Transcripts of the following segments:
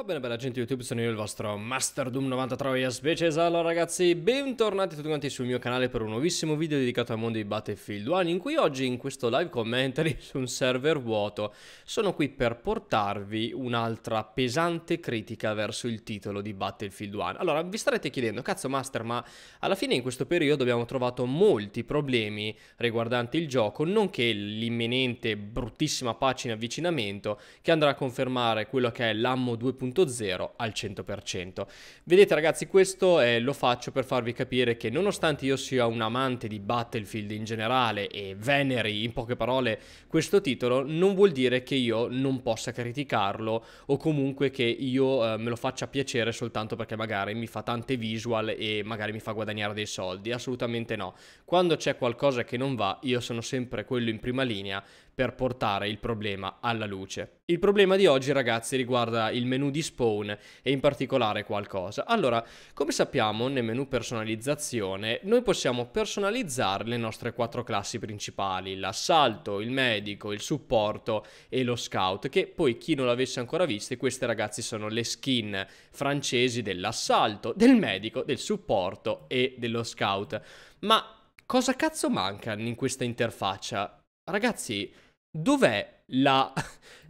Va bene bella gente YouTube, sono io il vostro Master Doom 93 ASB Allora ragazzi, bentornati tutti quanti sul mio canale per un nuovissimo video dedicato al mondo di Battlefield 1 in cui oggi in questo live commentary su un server vuoto sono qui per portarvi un'altra pesante critica verso il titolo di Battlefield 1. Allora vi starete chiedendo, cazzo Master ma alla fine in questo periodo abbiamo trovato molti problemi riguardanti il gioco nonché l'imminente bruttissima pace in avvicinamento che andrà a confermare quello che è l'ammo 2.0 1.0 al 100%. Vedete ragazzi, questo eh, lo faccio per farvi capire che nonostante io sia un amante di Battlefield in generale e veneri in poche parole questo titolo, non vuol dire che io non possa criticarlo o comunque che io eh, me lo faccia piacere soltanto perché magari mi fa tante visual e magari mi fa guadagnare dei soldi, assolutamente no. Quando c'è qualcosa che non va, io sono sempre quello in prima linea per portare il problema alla luce. Il problema di oggi ragazzi riguarda il menu di di spawn e in particolare qualcosa. Allora, come sappiamo nel menu personalizzazione noi possiamo personalizzare le nostre quattro classi principali, l'assalto, il medico, il supporto e lo scout, che poi chi non l'avesse ancora visto, queste ragazzi sono le skin francesi dell'assalto, del medico, del supporto e dello scout. Ma cosa cazzo manca in questa interfaccia? Ragazzi, dov'è la,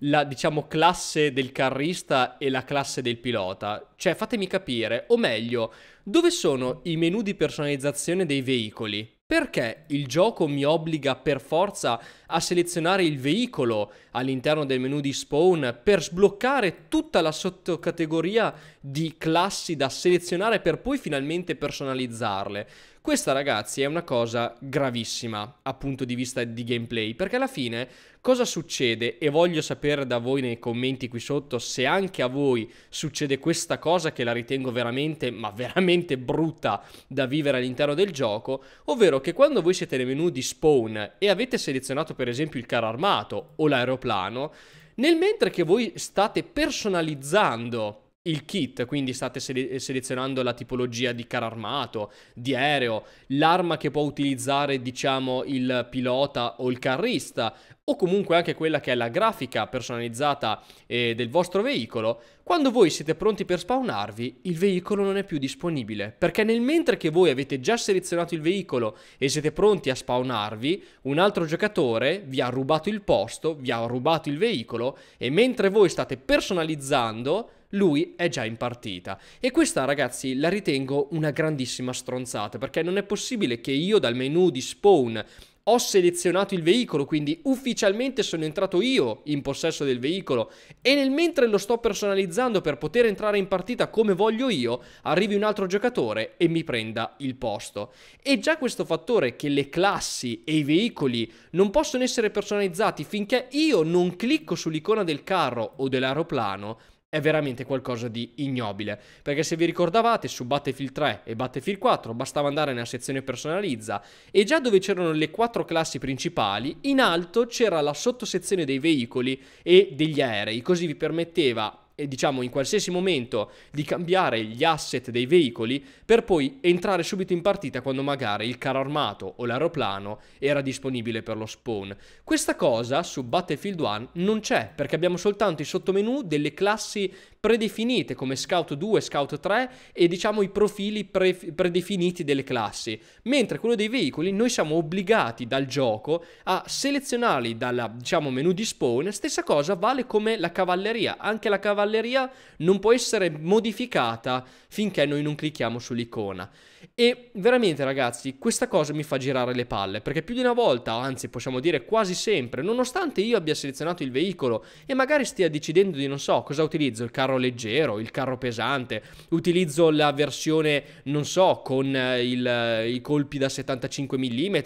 la, diciamo, classe del carrista e la classe del pilota? Cioè, fatemi capire, o meglio, dove sono i menu di personalizzazione dei veicoli? Perché il gioco mi obbliga per forza a selezionare il veicolo all'interno del menu di spawn per sbloccare tutta la sottocategoria di classi da selezionare per poi finalmente personalizzarle? Questa ragazzi è una cosa gravissima a punto di vista di gameplay perché alla fine Cosa succede? E voglio sapere da voi nei commenti qui sotto se anche a voi succede questa cosa che la ritengo veramente, ma veramente brutta da vivere all'interno del gioco, ovvero che quando voi siete nel menu di spawn e avete selezionato per esempio il carro armato o l'aeroplano, nel mentre che voi state personalizzando il kit, quindi state selezionando la tipologia di carro armato, di aereo, l'arma che può utilizzare, diciamo, il pilota o il carrista, o comunque anche quella che è la grafica personalizzata eh, del vostro veicolo, quando voi siete pronti per spawnarvi, il veicolo non è più disponibile, perché nel mentre che voi avete già selezionato il veicolo e siete pronti a spawnarvi, un altro giocatore vi ha rubato il posto, vi ha rubato il veicolo e mentre voi state personalizzando, lui è già in partita. E questa, ragazzi, la ritengo una grandissima stronzata, perché non è possibile che io dal menu di spawn ho selezionato il veicolo, quindi ufficialmente sono entrato io in possesso del veicolo e nel mentre lo sto personalizzando per poter entrare in partita come voglio io, arrivi un altro giocatore e mi prenda il posto. E già questo fattore che le classi e i veicoli non possono essere personalizzati finché io non clicco sull'icona del carro o dell'aeroplano è veramente qualcosa di ignobile. Perché se vi ricordavate, su Battlefield 3 e Battlefield 4 bastava andare nella sezione personalizza e già dove c'erano le quattro classi principali, in alto c'era la sottosezione dei veicoli e degli aerei, così vi permetteva diciamo in qualsiasi momento di cambiare gli asset dei veicoli per poi entrare subito in partita quando magari il carro armato o l'aeroplano era disponibile per lo spawn. Questa cosa su Battlefield 1 non c'è perché abbiamo soltanto i sottomenu delle classi predefinite come Scout 2, Scout 3 e diciamo i profili pre- predefiniti delle classi, mentre quello dei veicoli noi siamo obbligati dal gioco a selezionarli dal diciamo, menu di spawn, stessa cosa vale come la cavalleria, anche la cavalleria non può essere modificata finché noi non clicchiamo sull'icona. E veramente ragazzi, questa cosa mi fa girare le palle, perché più di una volta, anzi possiamo dire quasi sempre, nonostante io abbia selezionato il veicolo e magari stia decidendo di non so cosa utilizzo, il carro carro leggero, il carro pesante, utilizzo la versione, non so, con eh, il, eh, i colpi da 75 mm,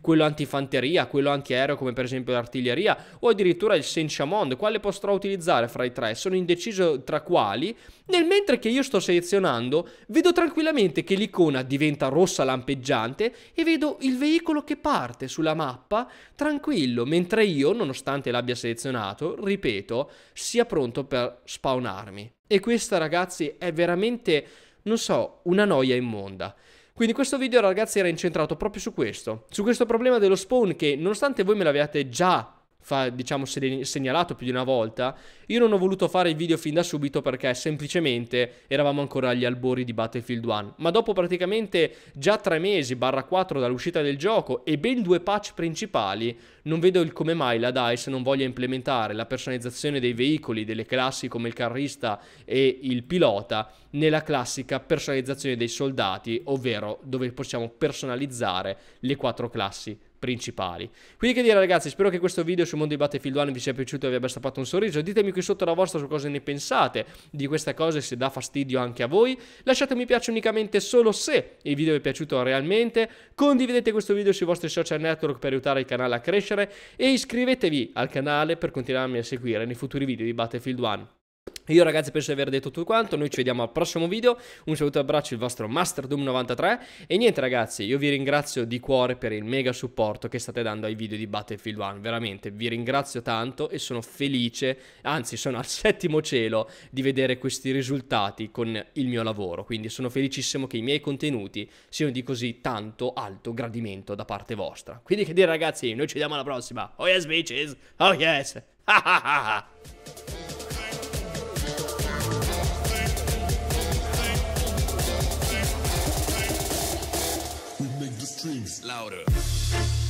quello antifanteria, quello antiaereo come per esempio l'artiglieria o addirittura il Senchamond, quale potrò utilizzare fra i tre? Sono indeciso tra quali, nel mentre che io sto selezionando vedo tranquillamente che l'icona diventa rossa lampeggiante e vedo il veicolo che parte sulla mappa tranquillo, mentre io, nonostante l'abbia selezionato, ripeto, sia pronto per spawnarmi. E questa ragazzi è veramente, non so, una noia immonda. Quindi questo video ragazzi era incentrato proprio su questo, su questo problema dello spawn che nonostante voi me l'abbiate già fa, diciamo, segnalato più di una volta, io non ho voluto fare il video fin da subito perché semplicemente eravamo ancora agli albori di Battlefield 1. Ma dopo praticamente già tre mesi, barra 4 dall'uscita del gioco e ben due patch principali, non vedo il come mai la DICE non voglia implementare la personalizzazione dei veicoli, delle classi come il carrista e il pilota, nella classica personalizzazione dei soldati, ovvero dove possiamo personalizzare le quattro classi principali. Quindi che dire ragazzi, spero che questo video sul mondo di Battlefield 1 vi sia piaciuto e vi abbia stampato un sorriso. Ditemi qui sotto la vostra su cosa ne pensate di questa cosa e se dà fastidio anche a voi. Lasciate un mi piace unicamente solo se il video vi è piaciuto realmente. Condividete questo video sui vostri social network per aiutare il canale a crescere e iscrivetevi al canale per continuarmi a seguire nei futuri video di Battlefield 1. Io ragazzi penso di aver detto tutto quanto, noi ci vediamo al prossimo video, un saluto e abbraccio il vostro MasterDoom93 e niente ragazzi, io vi ringrazio di cuore per il mega supporto che state dando ai video di Battlefield 1, veramente vi ringrazio tanto e sono felice, anzi sono al settimo cielo di vedere questi risultati con il mio lavoro, quindi sono felicissimo che i miei contenuti siano di così tanto alto gradimento da parte vostra. Quindi che dire ragazzi, noi ci vediamo alla prossima, oh yes bitches, oh yes, ha ha ha ha! trees louder.